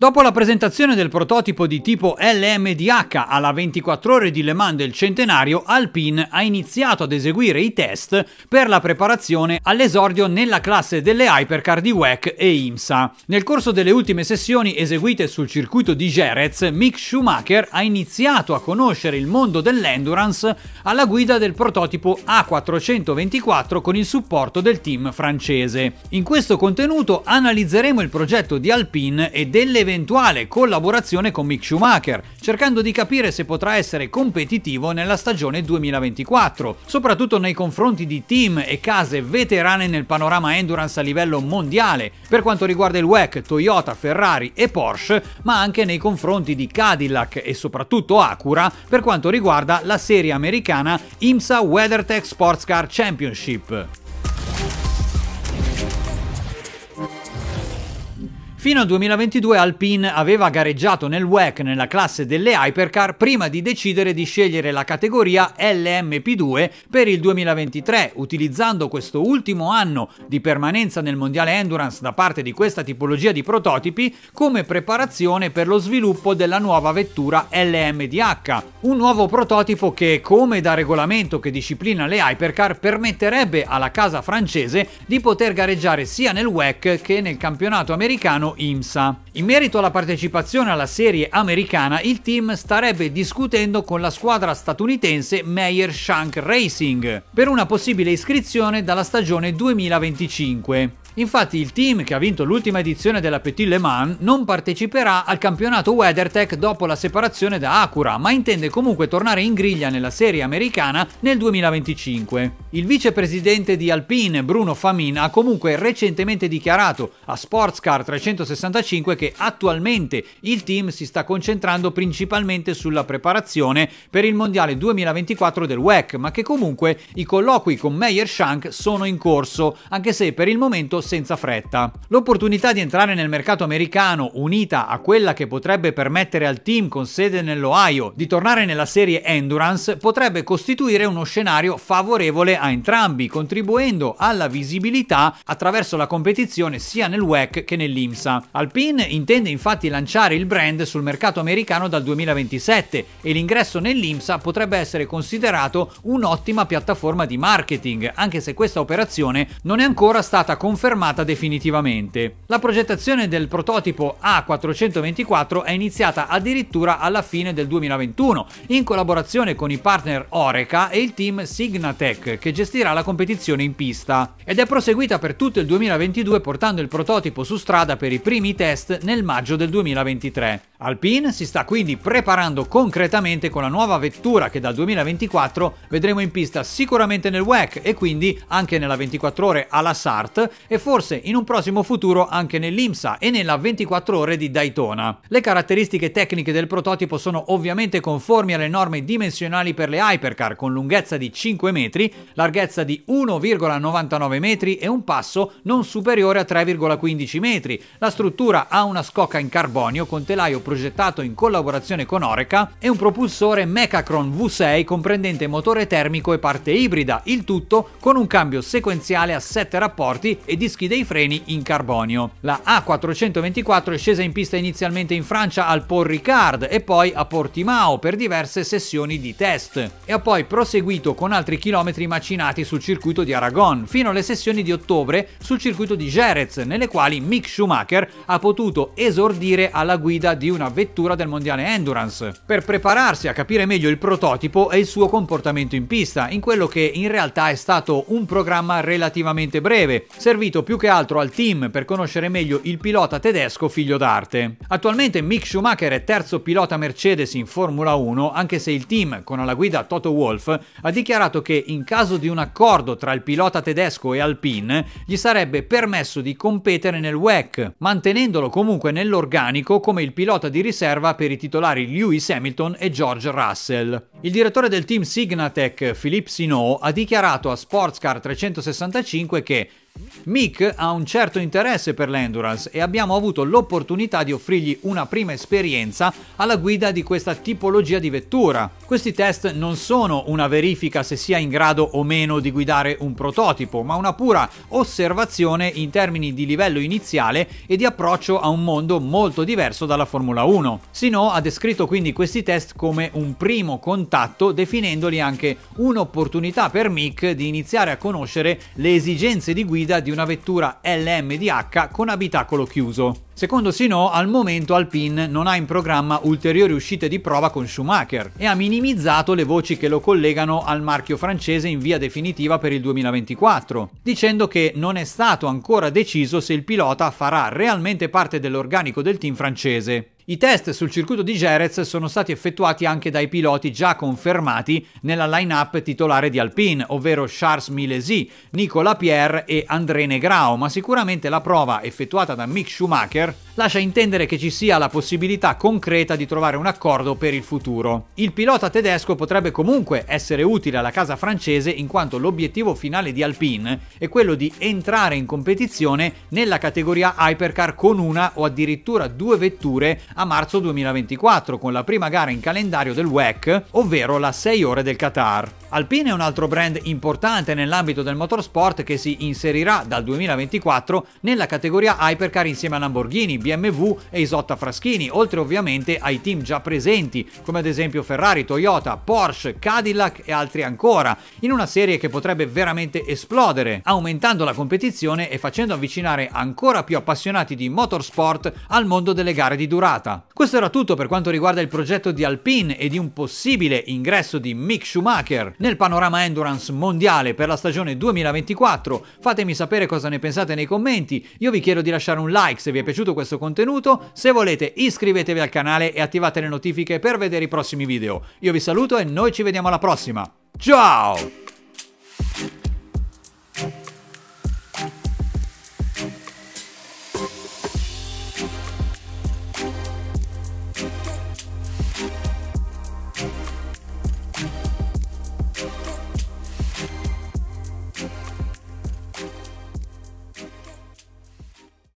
Dopo la presentazione del prototipo di tipo LMDH alla 24 ore di Le Mans del centenario, Alpine ha iniziato ad eseguire i test per la preparazione all'esordio nella classe delle Hypercar di WEC e IMSA. Nel corso delle ultime sessioni eseguite sul circuito di Jerez, Mick Schumacher ha iniziato a conoscere il mondo dell'endurance alla guida del prototipo A424 con il supporto del team francese. In questo contenuto analizzeremo il progetto di Alpine e delle eventuale collaborazione con Mick Schumacher, cercando di capire se potrà essere competitivo nella stagione 2024, soprattutto nei confronti di team e case veterane nel panorama endurance a livello mondiale, per quanto riguarda il WEC, Toyota, Ferrari e Porsche, ma anche nei confronti di Cadillac e soprattutto Acura per quanto riguarda la serie americana IMSA WeatherTech Sports Car Championship. Fino al 2022 Alpine aveva gareggiato nel WEC nella classe delle hypercar prima di decidere di scegliere la categoria LMP2 per il 2023, utilizzando questo ultimo anno di permanenza nel mondiale endurance da parte di questa tipologia di prototipi come preparazione per lo sviluppo della nuova vettura LMDH, un nuovo prototipo che, come da regolamento che disciplina le hypercar, permetterebbe alla casa francese di poter gareggiare sia nel WEC che nel campionato americano IMSA. In merito alla partecipazione alla serie americana, il team starebbe discutendo con la squadra statunitense Meyer Shank Racing per una possibile iscrizione dalla stagione 2025. Infatti il team che ha vinto l'ultima edizione della Petit Le Mans non parteciperà al campionato WeatherTech dopo la separazione da Acura, ma intende comunque tornare in griglia nella serie americana nel 2025. Il vicepresidente di Alpine, Bruno Famin, ha comunque recentemente dichiarato a Sportscar 365 che attualmente il team si sta concentrando principalmente sulla preparazione per il Mondiale 2024 del WEC, ma che comunque i colloqui con Meyer Shank sono in corso, anche se per il momento senza fretta. L'opportunità di entrare nel mercato americano, unita a quella che potrebbe permettere al team con sede nell'Ohio di tornare nella serie Endurance, potrebbe costituire uno scenario favorevole a entrambi, contribuendo alla visibilità attraverso la competizione sia nel WEC che nell'IMSA. Alpine intende infatti lanciare il brand sul mercato americano dal 2027 e l'ingresso nell'IMSA potrebbe essere considerato un'ottima piattaforma di marketing, anche se questa operazione non è ancora stata confermata fermata definitivamente. La progettazione del prototipo A424 è iniziata addirittura alla fine del 2021, in collaborazione con i partner Oreca e il team Signatec, che gestirà la competizione in pista, ed è proseguita per tutto il 2022 portando il prototipo su strada per i primi test nel maggio del 2023. Alpine si sta quindi preparando concretamente con la nuova vettura che dal 2024 vedremo in pista sicuramente nel WEC e quindi anche nella 24 ore alla SART e forse in un prossimo futuro anche nell'IMSA e nella 24 ore di Daytona. Le caratteristiche tecniche del prototipo sono ovviamente conformi alle norme dimensionali per le hypercar con lunghezza di 5 metri, larghezza di 1,99 metri e un passo non superiore a 3,15 metri. La struttura ha una scocca in carbonio con telaio progettato in collaborazione con Oreca e un propulsore Mechacron V6 comprendente motore termico e parte ibrida, il tutto con un cambio sequenziale a 7 rapporti e di dischi dei freni in carbonio. La A424 è scesa in pista inizialmente in Francia al Port Ricard e poi a Portimao per diverse sessioni di test e ha poi proseguito con altri chilometri macinati sul circuito di Aragon fino alle sessioni di ottobre sul circuito di Jerez nelle quali Mick Schumacher ha potuto esordire alla guida di una vettura del mondiale endurance per prepararsi a capire meglio il prototipo e il suo comportamento in pista in quello che in realtà è stato un programma relativamente breve servito riferito più che altro al team per conoscere meglio il pilota tedesco figlio d'arte. Attualmente Mick Schumacher è terzo pilota Mercedes in Formula 1, anche se il team, con alla guida Toto Wolff, ha dichiarato che in caso di un accordo tra il pilota tedesco e Alpine, gli sarebbe permesso di competere nel WEC, mantenendolo comunque nell'organico come il pilota di riserva per i titolari Lewis Hamilton e George Russell. Il direttore del team Signatec, Philippe Sino, ha dichiarato a Sportscar 365 che Mick ha un certo interesse per l'endurance e abbiamo avuto l'opportunità di offrirgli una prima esperienza alla guida di questa tipologia di vettura. Questi test non sono una verifica se sia in grado o meno di guidare un prototipo, ma una pura osservazione in termini di livello iniziale e di approccio a un mondo molto diverso dalla Formula 1. Sino ha descritto quindi questi test come un primo contatto, definendoli anche un'opportunità per Mick di iniziare a conoscere le esigenze di guida guida di una vettura LMDH con abitacolo chiuso. Secondo Sino, al momento Alpine non ha in programma ulteriori uscite di prova con Schumacher e ha minimizzato le voci che lo collegano al marchio francese in via definitiva per il 2024, dicendo che non è stato ancora deciso se il pilota farà realmente parte dell'organico del team francese. I test sul circuito di Jerez sono stati effettuati anche dai piloti già confermati nella line-up titolare di Alpine, ovvero Charles Milesi, Nicolas Pierre e André Negrao, ma sicuramente la prova effettuata da Mick Schumacher lascia intendere che ci sia la possibilità concreta di trovare un accordo per il futuro. Il pilota tedesco potrebbe comunque essere utile alla casa francese in quanto l'obiettivo finale di Alpine è quello di entrare in competizione nella categoria Hypercar con una o addirittura due vetture a marzo 2024 con la prima gara in calendario del WEC, ovvero la 6 ore del Qatar. Alpine è un altro brand importante nell'ambito del motorsport che si inserirà dal 2024 nella categoria Hypercar insieme a Lamborghini, BMW e Isotta Fraschini, oltre ovviamente ai team già presenti, come ad esempio Ferrari, Toyota, Porsche, Cadillac e altri ancora, in una serie che potrebbe veramente esplodere, aumentando la competizione e facendo avvicinare ancora più appassionati di motorsport al mondo delle gare di durata. Questo era tutto per quanto riguarda il progetto di Alpine e di un possibile ingresso di Mick Schumacher nel panorama endurance mondiale per la stagione 2024. Fatemi sapere cosa ne pensate nei commenti, io vi chiedo di lasciare un like se vi è piaciuto questo contenuto. Se volete iscrivetevi al canale e attivate le notifiche per vedere i prossimi video. Io vi saluto e noi ci vediamo alla prossima. Ciao!